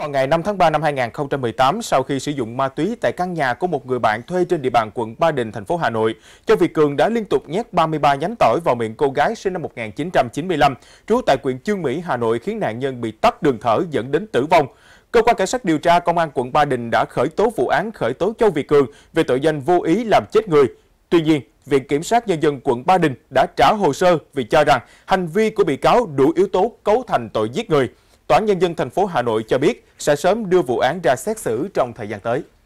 Vào ngày 5 tháng 3 năm 2018, sau khi sử dụng ma túy tại căn nhà của một người bạn thuê trên địa bàn quận Ba Đình, thành phố Hà Nội, Châu Việt Cường đã liên tục nhét 33 nhánh tỏi vào miệng cô gái sinh năm 1995, trú tại huyện Chương Mỹ, Hà Nội khiến nạn nhân bị tắt đường thở dẫn đến tử vong. Cơ quan cảnh sát điều tra công an quận Ba Đình đã khởi tố vụ án khởi tố Châu Việt Cường về tội danh vô ý làm chết người. Tuy nhiên, Viện Kiểm sát Nhân dân quận Ba Đình đã trả hồ sơ vì cho rằng hành vi của bị cáo đủ yếu tố cấu thành tội giết người. Tòa án Nhân dân thành phố Hà Nội cho biết sẽ sớm đưa vụ án ra xét xử trong thời gian tới.